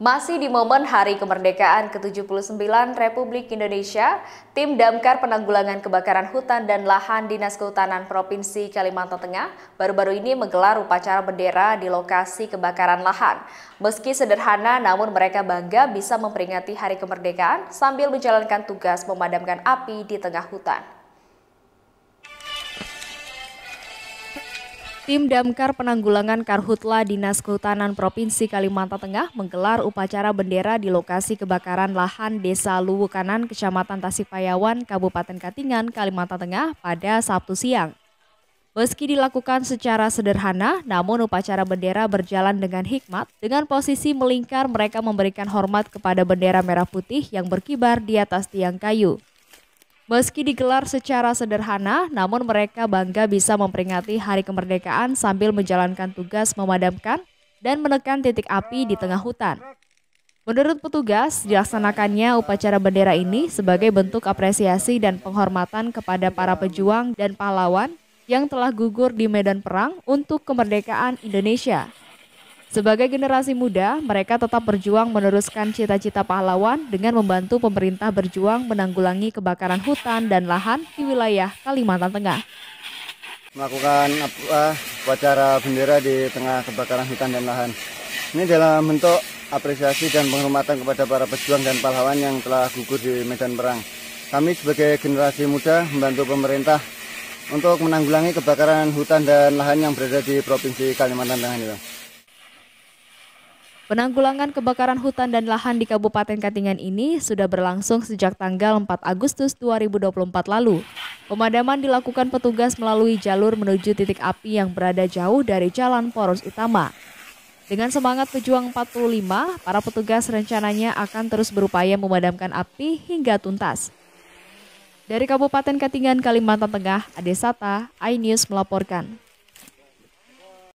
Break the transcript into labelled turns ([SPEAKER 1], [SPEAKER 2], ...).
[SPEAKER 1] Masih di momen Hari Kemerdekaan ke-79 Republik Indonesia, tim Damkar Penanggulangan Kebakaran Hutan dan Lahan Dinas Kehutanan Provinsi Kalimantan Tengah baru-baru ini menggelar upacara bendera di lokasi kebakaran lahan. Meski sederhana, namun mereka bangga bisa memperingati Hari Kemerdekaan sambil menjalankan tugas memadamkan api di tengah hutan. Tim Damkar Penanggulangan Karhutla Dinas Kehutanan Provinsi Kalimantan Tengah menggelar upacara bendera di lokasi kebakaran lahan Desa Luwu Kanan, Kecamatan Tasikpayawan, Kabupaten Katingan, Kalimantan Tengah pada Sabtu siang. Meski dilakukan secara sederhana, namun upacara bendera berjalan dengan hikmat. Dengan posisi melingkar, mereka memberikan hormat kepada bendera merah putih yang berkibar di atas tiang kayu. Meski digelar secara sederhana, namun mereka bangga bisa memperingati hari kemerdekaan sambil menjalankan tugas memadamkan dan menekan titik api di tengah hutan. Menurut petugas, dilaksanakannya upacara bendera ini sebagai bentuk apresiasi dan penghormatan kepada para pejuang dan pahlawan yang telah gugur di medan perang untuk kemerdekaan Indonesia. Sebagai generasi muda, mereka tetap berjuang meneruskan cita-cita pahlawan dengan membantu pemerintah berjuang menanggulangi kebakaran hutan dan lahan di wilayah Kalimantan Tengah.
[SPEAKER 2] Melakukan uh, upacara bendera di tengah kebakaran hutan dan lahan. Ini dalam bentuk apresiasi dan penghormatan kepada para pejuang dan pahlawan yang telah gugur di medan perang. Kami sebagai generasi muda membantu pemerintah untuk menanggulangi kebakaran hutan dan lahan yang berada di Provinsi Kalimantan Tengah ini,
[SPEAKER 1] Penanggulangan kebakaran hutan dan lahan di Kabupaten Katingan ini sudah berlangsung sejak tanggal 4 Agustus 2024 lalu. Pemadaman dilakukan petugas melalui jalur menuju titik api yang berada jauh dari jalan poros utama. Dengan semangat pejuang 45, para petugas rencananya akan terus berupaya memadamkan api hingga tuntas. Dari Kabupaten Katingan, Kalimantan Tengah, Adesata, iNews melaporkan.